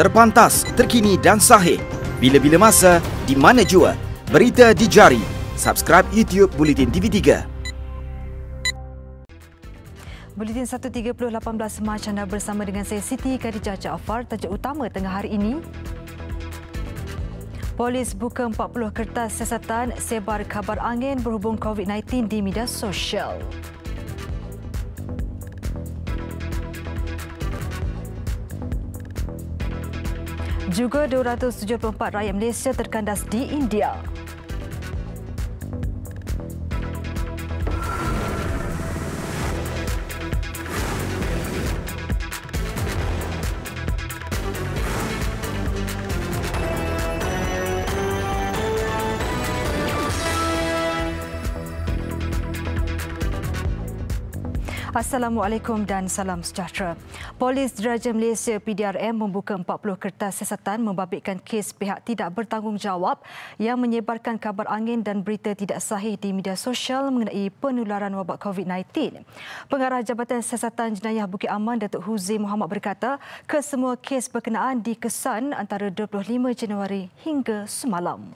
Terpantas, terkini dan sahih. Bila-bila masa, di mana jua. Berita dijari. Subscribe YouTube Bulletin TV3. Bulletin 1.30 18 Mac anda bersama dengan saya Siti Khadijah Jaafar. Tajuk utama tengah hari ini. Polis buka 40 kertas siasatan sebar kabar angin berhubung COVID-19 di media sosial. Juga 274 rakyat Malaysia terkandas di India. Assalamualaikum dan salam sejahtera. Polis Diraja Malaysia PDRM membuka 40 kertas siasatan membabitkan kes pihak tidak bertanggungjawab yang menyebarkan kabar angin dan berita tidak sahih di media sosial mengenai penularan wabak COVID-19. Pengarah Jabatan Siasatan Jenayah Bukit Aman, Datuk Huzi Muhammad berkata, kesemua kes berkenaan dikesan antara 25 Januari hingga semalam.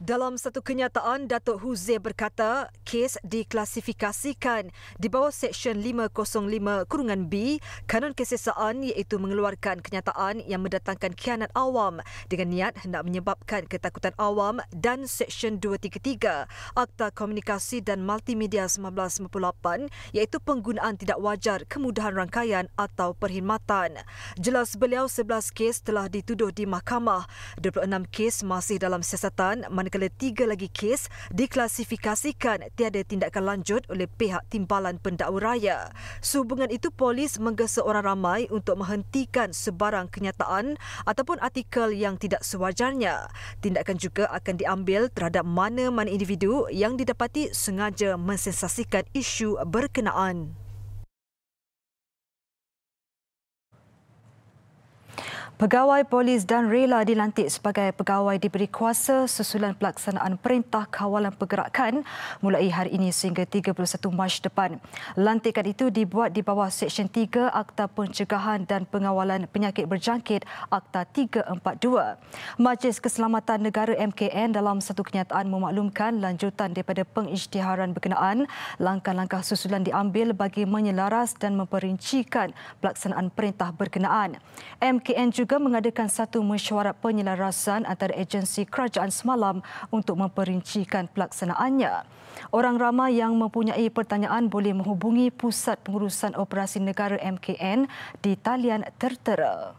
Dalam satu kenyataan, Datuk Huzir berkata kes diklasifikasikan di bawah Seksyen 505-B Kanun Kesesaan iaitu mengeluarkan kenyataan yang mendatangkan kianat awam dengan niat hendak menyebabkan ketakutan awam dan Seksyen 233 Akta Komunikasi dan Multimedia 1998 iaitu penggunaan tidak wajar kemudahan rangkaian atau perkhidmatan. Jelas beliau 11 kes telah dituduh di mahkamah. 26 kes masih dalam siasatan manakala manakala tiga lagi kes diklasifikasikan tiada tindakan lanjut oleh pihak Timbalan Pendakwa Raya. Sehubungan itu, polis menggesa orang ramai untuk menghentikan sebarang kenyataan ataupun artikel yang tidak sewajarnya. Tindakan juga akan diambil terhadap mana-mana individu yang didapati sengaja mensensasikan isu berkenaan. Pegawai polis dan rela dilantik sebagai pegawai diberi kuasa susulan pelaksanaan Perintah Kawalan Pergerakan mulai hari ini sehingga 31 Mac depan. Lantikan itu dibuat di bawah Seksyen 3 Akta Pencegahan dan Pengawalan Penyakit Berjangkit Akta 342. Majlis Keselamatan Negara MKN dalam satu kenyataan memaklumkan lanjutan daripada pengisytiharan berkenaan langkah-langkah susulan diambil bagi menyelaras dan memperincikan pelaksanaan Perintah Berkenaan. MKN juga juga mengadakan satu mesyuarat penyelarasan antara agensi kerajaan semalam untuk memperincikan pelaksanaannya. Orang ramai yang mempunyai pertanyaan boleh menghubungi Pusat Pengurusan Operasi Negara MKN di talian tertera.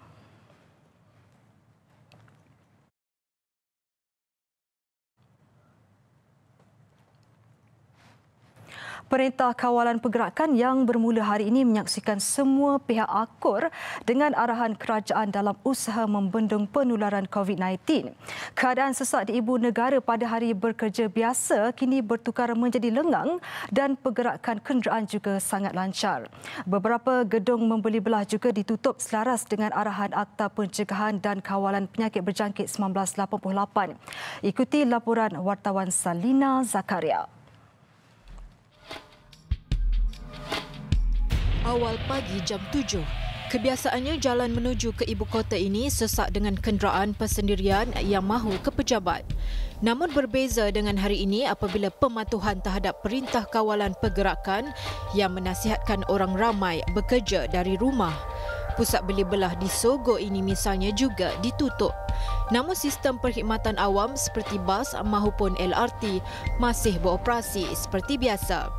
Perintah Kawalan Pergerakan yang bermula hari ini menyaksikan semua pihak akur dengan arahan kerajaan dalam usaha membendung penularan COVID-19. Keadaan sesak di ibu negara pada hari bekerja biasa kini bertukar menjadi lengang dan pergerakan kenderaan juga sangat lancar. Beberapa gedung membeli belah juga ditutup selaras dengan arahan Akta Pencegahan dan Kawalan Penyakit Berjangkit 1988. Ikuti laporan wartawan Salina Zakaria. awal pagi jam 7. Kebiasaannya jalan menuju ke ibu kota ini sesak dengan kenderaan persendirian yang mahu ke pejabat. Namun berbeza dengan hari ini apabila pematuhan terhadap perintah kawalan pergerakan yang menasihatkan orang ramai bekerja dari rumah. Pusat beli belah di Sogo ini misalnya juga ditutup. Namun sistem perkhidmatan awam seperti bas maupun LRT masih beroperasi seperti biasa.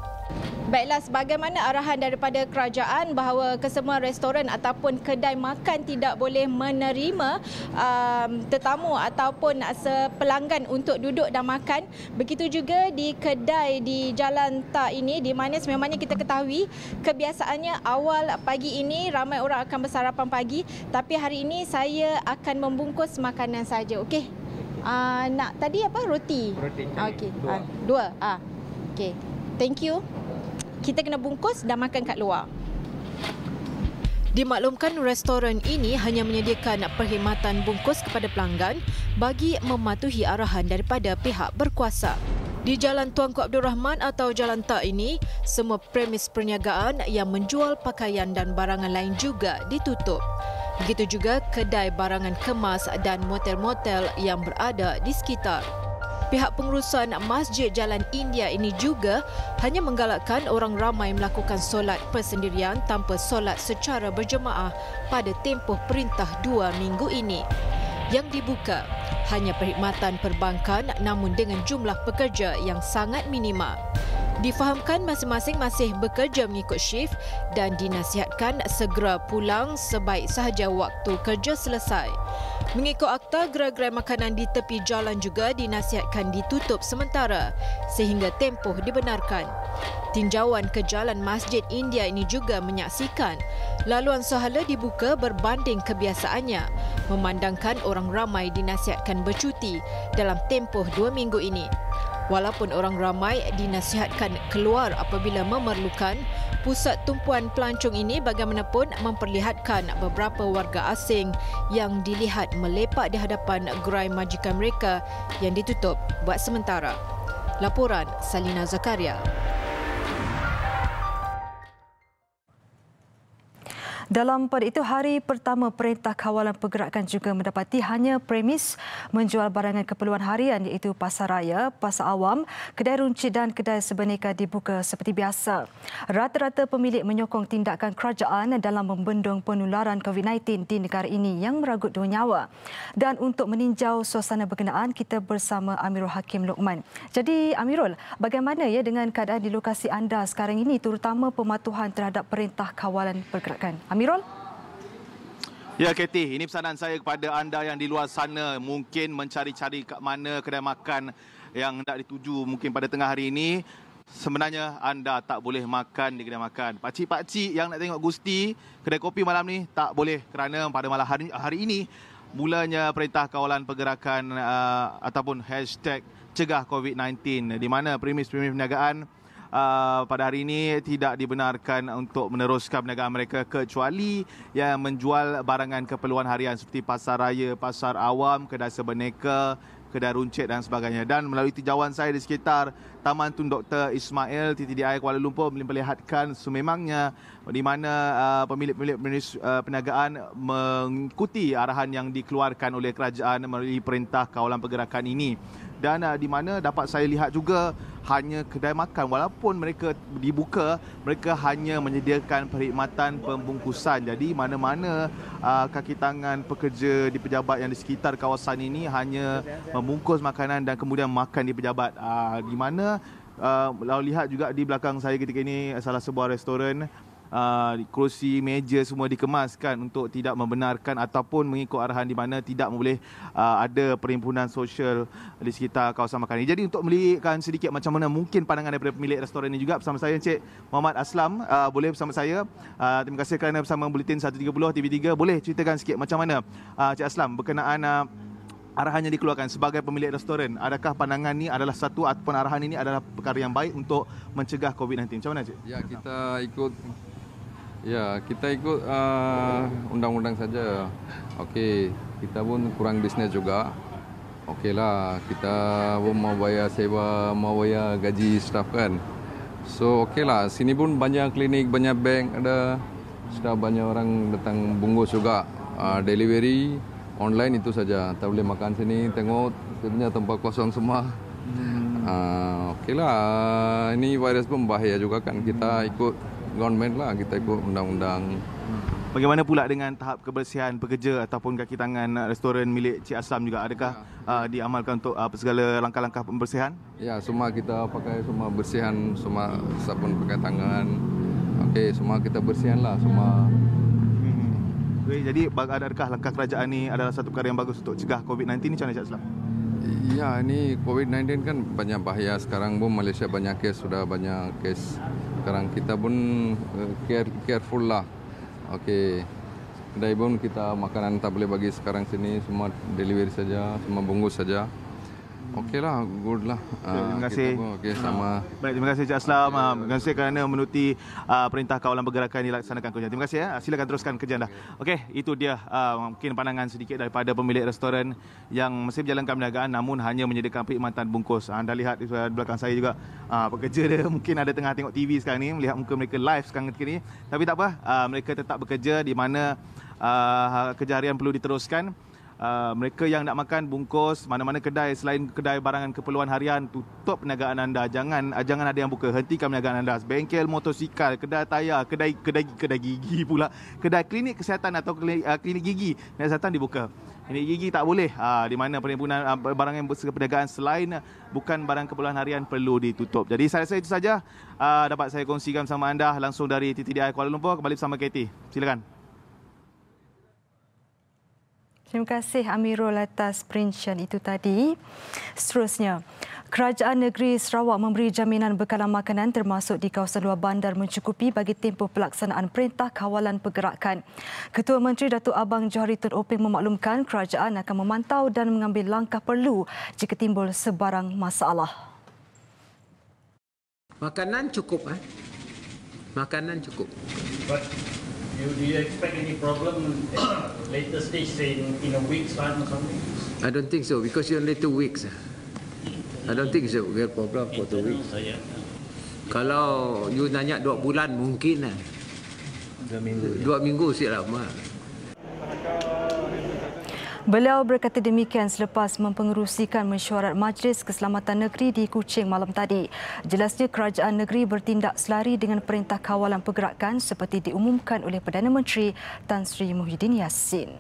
Baiklah, sebagaimana arahan daripada kerajaan bahawa kesemua restoran ataupun kedai makan tidak boleh menerima um, tetamu ataupun pelanggan untuk duduk dan makan. Begitu juga di kedai di Jalan Tak ini di mana sememangnya kita ketahui kebiasaannya awal pagi ini ramai orang akan bersarapan pagi. Tapi hari ini saya akan membungkus makanan saja, okey? Uh, nak tadi apa? Roti? Roti. Okey. Dua. Ah, dua. Ah. Okey. Thank you kita kena bungkus dan makan kat luar. Dimaklumkan restoran ini hanya menyediakan perkhidmatan bungkus kepada pelanggan bagi mematuhi arahan daripada pihak berkuasa. Di Jalan Tuanku Abdul Rahman atau Jalan Tak ini, semua premis perniagaan yang menjual pakaian dan barangan lain juga ditutup. Begitu juga kedai barangan kemas dan motel-motel yang berada di sekitar. Pihak pengurusan Masjid Jalan India ini juga hanya menggalakkan orang ramai melakukan solat persendirian tanpa solat secara berjemaah pada tempoh perintah dua minggu ini. Yang dibuka hanya perkhidmatan perbankan namun dengan jumlah pekerja yang sangat minima. Difahamkan masing-masing masih bekerja mengikut shift dan dinasihatkan segera pulang sebaik sahaja waktu kerja selesai. Mengikut akta, gerai-gerai makanan di tepi jalan juga dinasihatkan ditutup sementara sehingga tempoh dibenarkan. Tinjauan ke jalan Masjid India ini juga menyaksikan laluan sohala dibuka berbanding kebiasaannya memandangkan orang ramai dinasihatkan bercuti dalam tempoh dua minggu ini. Walaupun orang ramai dinasihatkan keluar apabila memerlukan, pusat tumpuan pelancong ini bagaimanapun memperlihatkan beberapa warga asing yang dilihat melepak di hadapan gerai majikan mereka yang ditutup buat sementara. Laporan Salina Zakaria. Dalam pada itu hari pertama Perintah Kawalan Pergerakan juga mendapati hanya premis menjual barangan keperluan harian iaitu pasar raya, pasar awam, kedai runcit dan kedai sebenika dibuka seperti biasa. Rata-rata pemilik menyokong tindakan kerajaan dalam membendung penularan COVID-19 di negara ini yang meragut dua nyawa. Dan untuk meninjau suasana berkenaan, kita bersama Amirul Hakim Lokman. Jadi Amirul, bagaimana ya dengan keadaan di lokasi anda sekarang ini terutama pematuhan terhadap Perintah Kawalan Pergerakan? Amirul Amirul Ya Katie, ini pesanan saya kepada anda yang di luar sana mungkin mencari-cari kat mana kedai makan yang hendak dituju mungkin pada tengah hari ini. Sebenarnya anda tak boleh makan di kedai makan. Pakcik-pakcik yang nak tengok Gusti kedai kopi malam ni tak boleh kerana pada malam hari, hari ini mulanya perintah kawalan pergerakan uh, ataupun hashtag cegah COVID-19 di mana premis-premis perniagaan -premis uh, pada hari ini tidak dibenarkan untuk meneruskan perniagaan mereka kecuali yang menjual barangan keperluan harian seperti pasar raya, pasar awam, kedai seberneka, kedai runcit dan sebagainya. Dan melalui tijauan saya di sekitar Taman Tun Dr. Ismail TTDI Kuala Lumpur melihatkan sememangnya di mana uh, pemilik-pemilik uh, perniagaan mengikuti arahan yang dikeluarkan oleh kerajaan melalui perintah kawalan pergerakan ini. Dan uh, di mana dapat saya lihat juga hanya kedai makan walaupun mereka dibuka mereka hanya menyediakan perkhidmatan pembungkusan jadi mana-mana uh, kaki tangan pekerja di pejabat yang di sekitar kawasan ini hanya membungkus makanan dan kemudian makan di pejabat uh, di mana uh, lalu lihat juga di belakang saya ketika ini salah sebuah restoran uh, ah, kerusi meja semua dikemaskan untuk tidak membenarkan ataupun mengikut arahan di mana tidak boleh uh, ada perhimpunan sosial di sekitar kawasan makan ini. Jadi untuk melihatkan sedikit macam mana mungkin pandangan daripada pemilik restoran ini juga bersama saya Encik Muhammad Aslam uh, boleh bersama saya. Uh, terima kasih kerana bersama Bulletin 130 TV3 boleh ceritakan sikit macam mana uh, Encik Aslam berkenaan uh, arahan yang dikeluarkan sebagai pemilik restoran adakah pandangan ini adalah satu ataupun arahan ini adalah perkara yang baik untuk mencegah COVID-19 macam mana Encik? Ya kita ikut Ya, kita ikut ah, undang-undang uh, saja. Okey, kita pun kurang bisnes juga. Okeylah, kita pun mau bayar sewa, mau bayar gaji staff kan. So, okeylah, sini pun banyak klinik, banyak bank ada. Sudah banyak orang datang bungkus juga. Uh, delivery, online itu saja. Tak boleh makan sini, tengok. Sebenarnya tempat kosong semua. Hmm. Uh, ah, okeylah, ini virus pun bahaya juga kan. Kita ikut government lah kita ikut undang-undang. Bagaimana pula dengan tahap kebersihan pekerja ataupun kaki tangan restoran milik Cik Aslam juga? Adakah ya. uh, diamalkan untuk uh, segala langkah-langkah pembersihan? Ya, semua kita pakai semua bersihan, semua sabun pakai tangan. Okey, semua kita bersihan lah, semua. semua. Hmm. Okay, jadi adakah langkah kerajaan ini adalah satu perkara yang bagus untuk cegah COVID-19 ni macam mana Cik Aslam? Ya, ini COVID-19 kan banyak bahaya. Sekarang pun Malaysia banyak kes, sudah banyak kes sekarang kita pun eh, care, careful lah Okey, Kedai pun kita makanan tak boleh bagi sekarang sini Semua delivery saja Semua bungkus saja Okey lah, good lah. Ah, terima kasih. Okay, sama. Ah, baik, terima kasih Cik Aslam. Okay. Ah, terima kasih kerana menuruti uh, perintah kawalan pergerakan dilaksanakan kerja. Terima kasih ya. Silakan teruskan kerja anda. Okey, okay, itu dia uh, mungkin pandangan sedikit daripada pemilik restoran yang masih menjalankan perniagaan namun hanya menyediakan perkhidmatan bungkus. Anda lihat di belakang saya juga uh, pekerja dia mungkin ada tengah tengok TV sekarang ni, melihat muka mereka live sekarang ketika ni. Tapi tak apa, uh, mereka tetap bekerja di mana uh, kerja harian perlu diteruskan. Uh, mereka yang nak makan bungkus mana-mana kedai selain kedai barangan keperluan harian tutup perniagaan anda jangan uh, jangan ada yang buka hentikan perniagaan anda bengkel motosikal kedai tayar kedai kedai kedai gigi pula kedai klinik kesihatan atau klinik, uh, klinik gigi klinik kesihatan dibuka ini gigi tak boleh uh, di mana perhimpunan uh, barang yang bersegera perniagaan selain uh, bukan barang keperluan harian perlu ditutup jadi saya rasa itu saja uh, dapat saya kongsikan sama anda langsung dari TTDI Kuala Lumpur kembali bersama Katie silakan Terima kasih Amirul atas perincian itu tadi. Seterusnya, Kerajaan Negeri Sarawak memberi jaminan bekalan makanan termasuk di kawasan luar bandar mencukupi bagi tempoh pelaksanaan Perintah Kawalan Pergerakan. Ketua Menteri Datuk Abang Johari Tun Openg memaklumkan kerajaan akan memantau dan mengambil langkah perlu jika timbul sebarang masalah. Makanan cukup. Eh? Makanan cukup do, do you expect any problem later stage, say, in, in a week's time or something? I don't think so, because you're only two weeks. Eh? I don't think so, real problem for two weeks. Kalau you nanya dua bulan, mungkin lah. Dua minggu. Dua minggu, sikit lama. Lah. Beliau berkata demikian selepas mempengerusikan mesyuarat Majlis Keselamatan Negeri di Kuching malam tadi. Jelasnya kerajaan negeri bertindak selari dengan perintah kawalan pergerakan seperti diumumkan oleh Perdana Menteri Tan Sri Muhyiddin Yassin.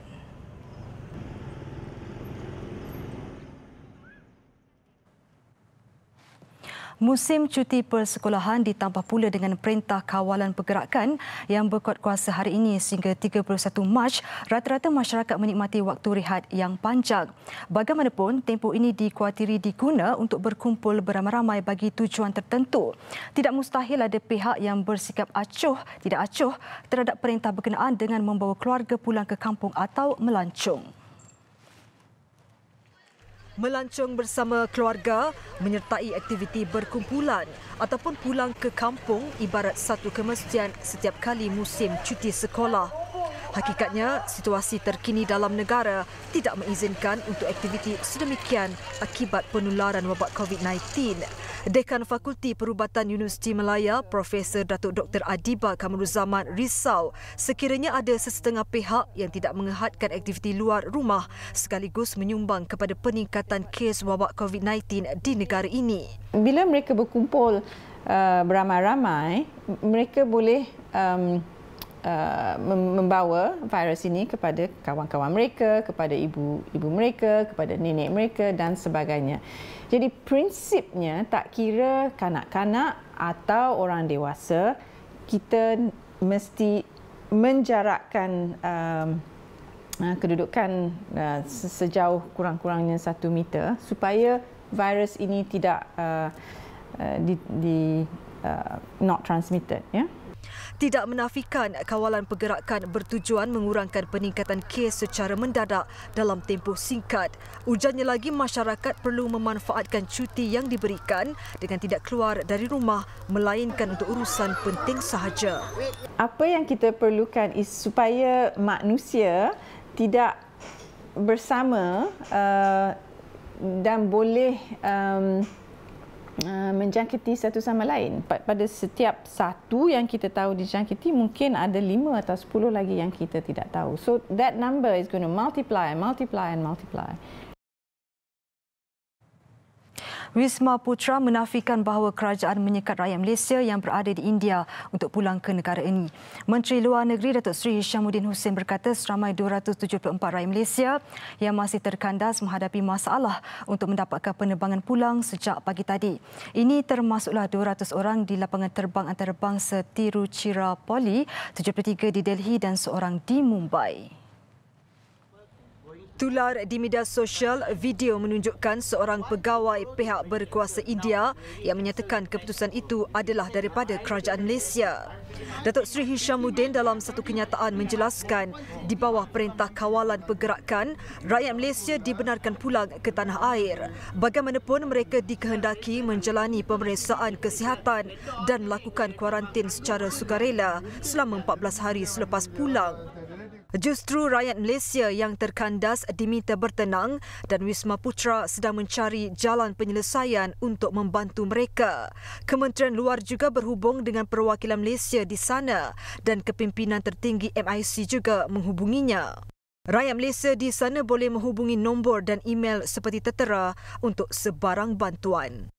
Musim cuti persekolahan ditambah pula dengan perintah kawalan pergerakan yang berkuat kuasa hari ini sehingga 31 Mac, rata-rata masyarakat menikmati waktu rehat yang panjang. Bagaimanapun, tempoh ini dikuatiri diguna untuk berkumpul beramai-ramai bagi tujuan tertentu. Tidak mustahil ada pihak yang bersikap acuh, tidak acuh terhadap perintah berkenaan dengan membawa keluarga pulang ke kampung atau melancong melancong bersama keluarga, menyertai aktiviti berkumpulan ataupun pulang ke kampung ibarat satu kemestian setiap kali musim cuti sekolah. Hakikatnya, situasi terkini dalam negara tidak mengizinkan untuk aktiviti sedemikian akibat penularan wabak COVID-19. Dekan Fakulti Perubatan Universiti Melaya, Profesor Datuk Dr. Adiba Kamruzaman risau sekiranya ada sesetengah pihak yang tidak mengehadkan aktiviti luar rumah sekaligus menyumbang kepada peningkatan kes wabak COVID-19 di negara ini. Bila mereka berkumpul uh, beramai-ramai, mereka boleh um, Uh, membawa virus ini kepada kawan-kawan mereka, kepada ibu-ibu mereka, kepada nenek mereka dan sebagainya. Jadi prinsipnya tak kira kanak-kanak atau orang dewasa, kita mesti menjarakkan um, uh, kedudukan uh, sejauh kurang-kurangnya satu meter supaya virus ini tidak di, di not transmitted. Yeah? tidak menafikan kawalan pergerakan bertujuan mengurangkan peningkatan kes secara mendadak dalam tempoh singkat. Ujarnya lagi masyarakat perlu memanfaatkan cuti yang diberikan dengan tidak keluar dari rumah melainkan untuk urusan penting sahaja. Apa yang kita perlukan is supaya manusia tidak bersama uh, dan boleh um, Ah, menjangkiti satu sama lain. Pada setiap satu yang kita tahu dijangkiti, mungkin ada lima atau sepuluh lagi yang kita tidak tahu. So that number is going to multiply multiply and multiply. Wisma Putra menafikan bahawa kerajaan menyekat rakyat Malaysia yang berada di India untuk pulang ke negara ini. Menteri Luar Negeri Datuk Seri Syamuddin Hussein berkata seramai 274 rakyat Malaysia yang masih terkandas menghadapi masalah untuk mendapatkan penerbangan pulang sejak pagi tadi. Ini termasuklah 200 orang di lapangan terbang antarabangsa Tiruchirapalli, 73 di Delhi dan seorang di Mumbai. Tular di media sosial video menunjukkan seorang pegawai pihak berkuasa India yang menyatakan keputusan itu adalah daripada kerajaan Malaysia. Datuk Seri Hishamuddin dalam satu kenyataan menjelaskan di bawah perintah kawalan pergerakan, rakyat Malaysia dibenarkan pulang ke tanah air. Bagaimanapun mereka dikehendaki menjalani pemeriksaan kesihatan dan melakukan kuarantin secara sukarela selama 14 hari selepas pulang. Justru rakyat Malaysia yang terkandas diminta bertenang dan Wisma Putra sedang mencari jalan penyelesaian untuk membantu mereka. Kementerian Luar juga berhubung dengan perwakilan Malaysia di sana dan kepimpinan tertinggi MIC juga menghubunginya. Rakyat Malaysia di sana boleh menghubungi nombor dan email seperti tertera untuk sebarang bantuan.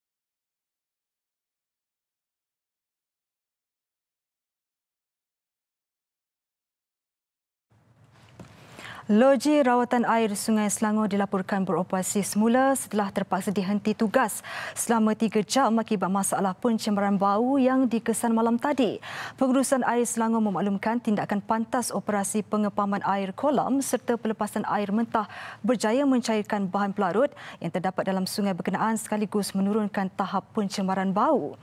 Loji rawatan air Sungai Selangor dilaporkan beroperasi semula setelah terpaksa dihenti tugas selama tiga jam akibat masalah pencemaran bau yang dikesan malam tadi. Pengurusan Air Selangor memaklumkan tindakan pantas operasi pengepaman air kolam serta pelepasan air mentah berjaya mencairkan bahan pelarut yang terdapat dalam sungai berkenaan sekaligus menurunkan tahap pencemaran bau.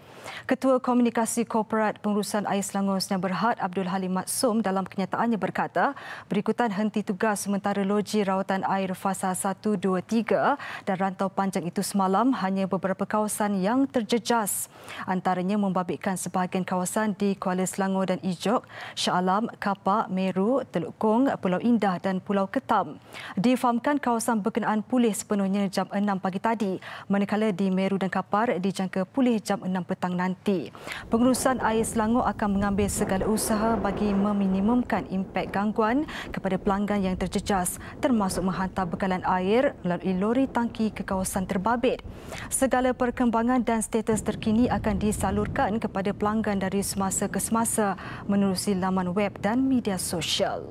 Ketua Komunikasi Korporat Pengurusan Air Selangor Senyap Berhad Abdul Halim Matsum dalam kenyataannya berkata berikutan henti tugas sementara loji rawatan air fasa 123 dan rantau panjang itu semalam hanya beberapa kawasan yang terjejas. Antaranya membabitkan sebahagian kawasan di Kuala Selangor dan Ijok, Shah Alam, Kapak, Meru, Teluk Kong, Pulau Indah dan Pulau Ketam. Difahamkan kawasan berkenaan pulih sepenuhnya jam 6 pagi tadi, manakala di Meru dan Kapar dijangka pulih jam 6 petang nanti. Pengurusan air Selangor akan mengambil segala usaha bagi meminimumkan impak gangguan kepada pelanggan yang terjejas termasuk menghantar bekalan air melalui lori tangki ke kawasan terbabit. Segala perkembangan dan status terkini akan disalurkan kepada pelanggan dari semasa ke semasa menerusi laman web dan media sosial.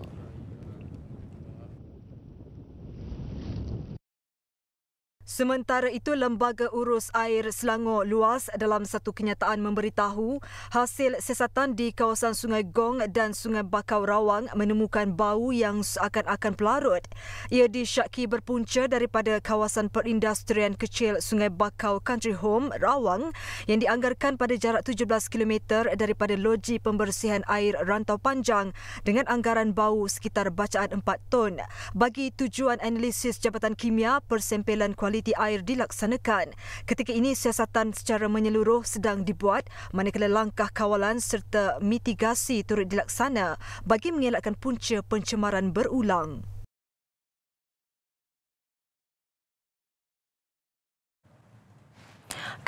Sementara itu, Lembaga Urus Air Selangor Luas dalam satu kenyataan memberitahu hasil sesatan di kawasan Sungai Gong dan Sungai Bakau Rawang menemukan bau yang seakan-akan pelarut. Ia disyaki berpunca daripada kawasan perindustrian kecil Sungai Bakau Country Home Rawang yang dianggarkan pada jarak 17 km daripada loji pembersihan air rantau panjang dengan anggaran bau sekitar bacaan 4 ton. Bagi tujuan analisis Jabatan Kimia Persempelan Kualiti kualiti air dilaksanakan. Ketika ini siasatan secara menyeluruh sedang dibuat manakala langkah kawalan serta mitigasi turut dilaksana bagi mengelakkan punca pencemaran berulang.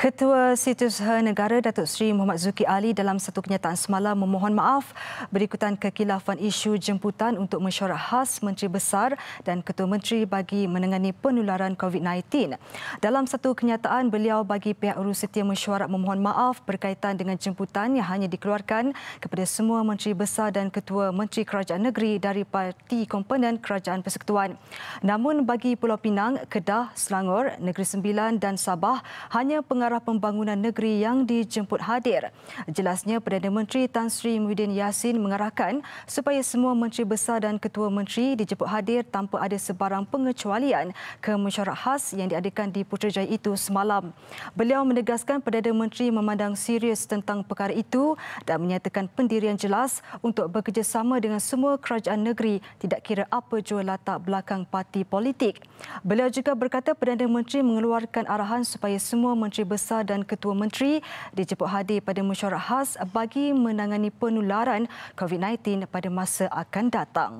Ketua Situsha Negara Datuk Seri Muhammad Zuki Ali dalam satu kenyataan semalam memohon maaf berikutan kekilafan isu jemputan untuk mesyuarat khas Menteri Besar dan Ketua Menteri bagi menangani penularan COVID-19. Dalam satu kenyataan, beliau bagi pihak urus setia mesyuarat memohon maaf berkaitan dengan jemputan yang hanya dikeluarkan kepada semua Menteri Besar dan Ketua Menteri Kerajaan Negeri dari parti komponen Kerajaan Persekutuan. Namun bagi Pulau Pinang, Kedah, Selangor, Negeri Sembilan dan Sabah, hanya pengarah arah pembangunan negeri yang dijemput hadir. Jelasnya Perdana Menteri Tan Sri Muhyiddin Yassin mengarahkan supaya semua menteri besar dan ketua menteri dijemput hadir tanpa ada sebarang pengecualian ke mesyuarat khas yang diadakan di Putrajaya itu semalam. Beliau menegaskan Perdana Menteri memandang serius tentang perkara itu dan menyatakan pendirian jelas untuk bekerjasama dengan semua kerajaan negeri tidak kira apa jua latar belakang parti politik. Beliau juga berkata Perdana Menteri mengeluarkan arahan supaya semua menteri besar Kuasa dan Ketua Menteri dijemput hadir pada mesyuarat khas bagi menangani penularan COVID-19 pada masa akan datang.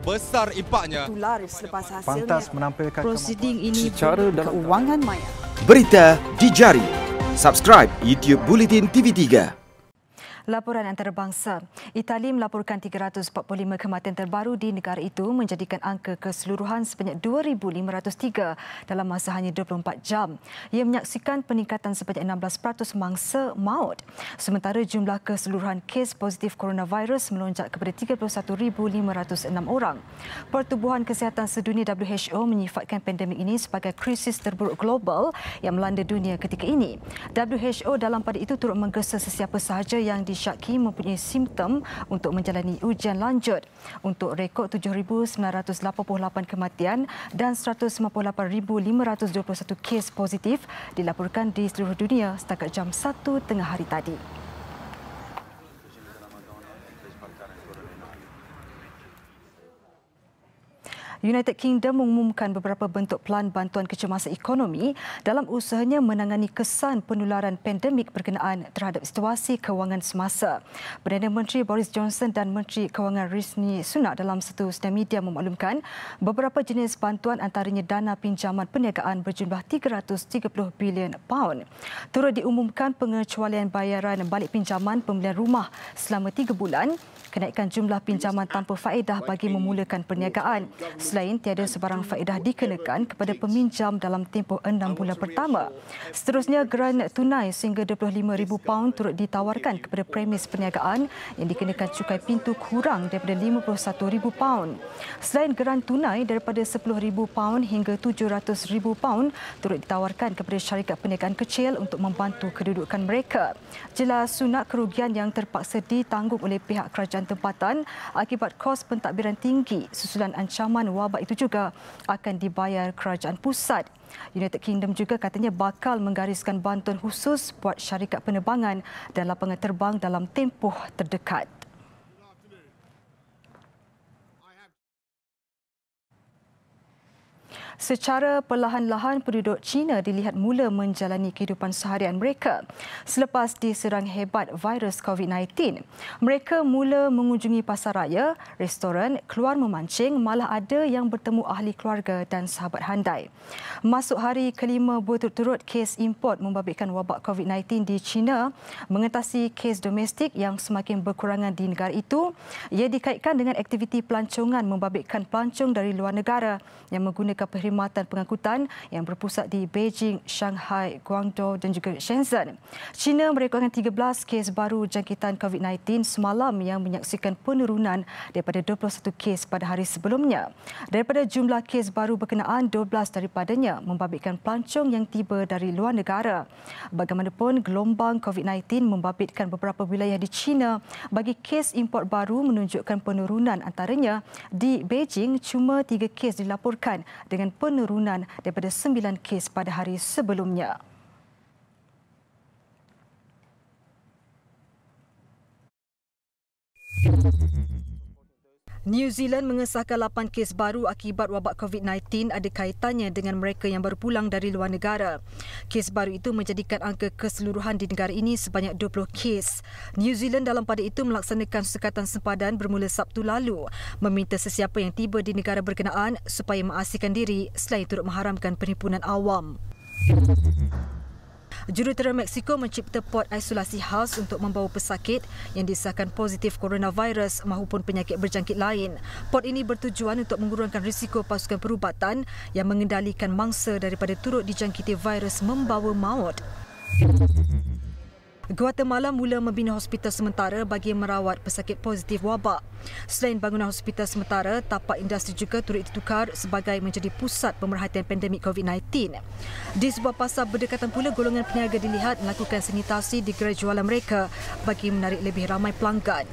Besar impaknya. Pantas menampilkan proceeding ini secara dan keuangan maya. Berita di jari. Subscribe YouTube Bulletin TV 3. Laporan antarabangsa. Itali melaporkan 345 kematian terbaru di negara itu menjadikan angka keseluruhan sebanyak 2,503 dalam masa hanya 24 jam. Ia menyaksikan peningkatan sebanyak 16% mangsa maut. Sementara jumlah keseluruhan kes positif coronavirus melonjak kepada 31,506 orang. Pertubuhan Kesihatan Sedunia WHO menyifatkan pandemik ini sebagai krisis terburuk global yang melanda dunia ketika ini. WHO dalam pada itu turut menggesa sesiapa sahaja yang di disyaki mempunyai simptom untuk menjalani ujian lanjut. Untuk rekod 7,988 kematian dan 158,521 kes positif dilaporkan di seluruh dunia setakat jam 1 tengah hari tadi. United Kingdom mengumumkan beberapa bentuk pelan bantuan kecemasan ekonomi dalam usahanya menangani kesan penularan pandemik berkenaan terhadap situasi kewangan semasa. Perdana Menteri Boris Johnson dan Menteri Kewangan Rishi Sunak dalam satu sosial media memaklumkan beberapa jenis bantuan antaranya dana pinjaman perniagaan berjumlah 330 bilion pound. Turut diumumkan pengecualian bayaran balik pinjaman pembelian rumah selama tiga bulan kenaikan jumlah pinjaman tanpa faedah bagi memulakan perniagaan. Selain tiada sebarang faedah dikenakan kepada peminjam dalam tempoh enam bulan pertama. Seterusnya, geran tunai sehingga £25,000 turut ditawarkan kepada premis perniagaan yang dikenakan cukai pintu kurang daripada £51,000. Selain geran tunai daripada £10,000 hingga £700,000 turut ditawarkan kepada syarikat perniagaan kecil untuk membantu kedudukan mereka. Jelas sunat kerugian yang terpaksa ditanggung oleh pihak kerajaan kawasan tempatan akibat kos pentadbiran tinggi susulan ancaman wabak itu juga akan dibayar kerajaan pusat. United Kingdom juga katanya bakal menggariskan bantuan khusus buat syarikat penerbangan dan lapangan terbang dalam tempoh terdekat. secara perlahan-lahan penduduk China dilihat mula menjalani kehidupan seharian mereka selepas diserang hebat virus COVID-19. Mereka mula mengunjungi pasar raya, restoran, keluar memancing, malah ada yang bertemu ahli keluarga dan sahabat handai. Masuk hari kelima berturut-turut kes import membabitkan wabak COVID-19 di China, mengetasi kes domestik yang semakin berkurangan di negara itu, ia dikaitkan dengan aktiviti pelancongan membabitkan pelancong dari luar negara yang menggunakan perkhidmatan pengangkutan yang berpusat di Beijing, Shanghai, Guangzhou dan juga Shenzhen. China merekodkan 13 kes baru jangkitan COVID-19 semalam yang menyaksikan penurunan daripada 21 kes pada hari sebelumnya. Daripada jumlah kes baru berkenaan, 12 daripadanya membabitkan pelancong yang tiba dari luar negara. Bagaimanapun, gelombang COVID-19 membabitkan beberapa wilayah di China bagi kes import baru menunjukkan penurunan antaranya di Beijing cuma tiga kes dilaporkan dengan penurunan daripada 9 kes pada hari sebelumnya. New Zealand mengesahkan lapan kes baru akibat wabak COVID-19 ada kaitannya dengan mereka yang baru pulang dari luar negara. Kes baru itu menjadikan angka keseluruhan di negara ini sebanyak 20 kes. New Zealand dalam pada itu melaksanakan sekatan sempadan bermula Sabtu lalu, meminta sesiapa yang tiba di negara berkenaan supaya mengasihkan diri selain turut mengharamkan penipunan awam. Jurutera Meksiko mencipta pot isolasi khas untuk membawa pesakit yang disahkan positif coronavirus maupun penyakit berjangkit lain. Pot ini bertujuan untuk mengurangkan risiko pasukan perubatan yang mengendalikan mangsa daripada turut dijangkiti virus membawa maut. Guatemala mula membina hospital sementara bagi merawat pesakit positif wabak. Selain bangunan hospital sementara, tapak industri juga turut ditukar sebagai menjadi pusat pemerhatian pandemik COVID-19. Di sebuah pasar berdekatan pula, golongan peniaga dilihat melakukan sanitasi di gerai jualan mereka bagi menarik lebih ramai pelanggan.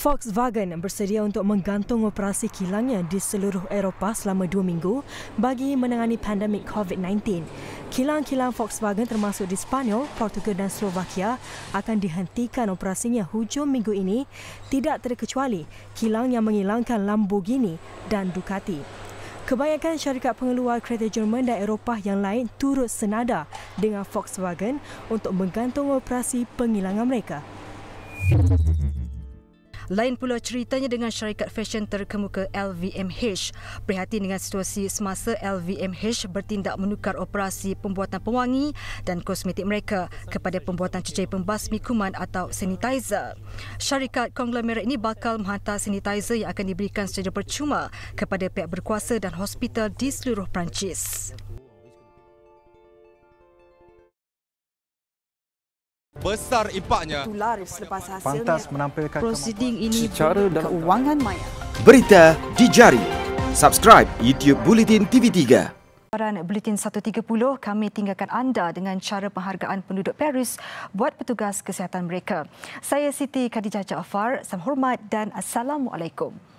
Volkswagen bersedia untuk menggantung operasi kilangnya di seluruh Eropah selama dua minggu bagi menangani pandemik COVID-19. Kilang-kilang Volkswagen termasuk di Spanyol, Portugal dan Slovakia akan dihentikan operasinya hujung minggu ini tidak terkecuali kilang yang menghilangkan Lamborghini dan Ducati. Kebanyakan syarikat pengeluar kereta Jerman dan Eropah yang lain turut senada dengan Volkswagen untuk menggantung operasi penghilangan mereka. Lain pula ceritanya dengan syarikat fashion terkemuka LVMH. Prihatin dengan situasi semasa LVMH bertindak menukar operasi pembuatan pewangi dan kosmetik mereka kepada pembuatan cecair pembasmi kuman atau sanitizer. Syarikat konglomerat ini bakal menghantar sanitizer yang akan diberikan secara percuma kepada pihak berkuasa dan hospital di seluruh Perancis. besar impaknya. Pantas menampilkan proceeding ini secara dan wangan maya. Berita di jari. Subscribe YouTube Bulletin TV3. Baran Bulletin 130, kami tinggalkan anda dengan cara penghargaan penduduk Paris buat petugas kesihatan mereka. Saya Siti Khadijah Jaafar, salam hormat dan Assalamualaikum.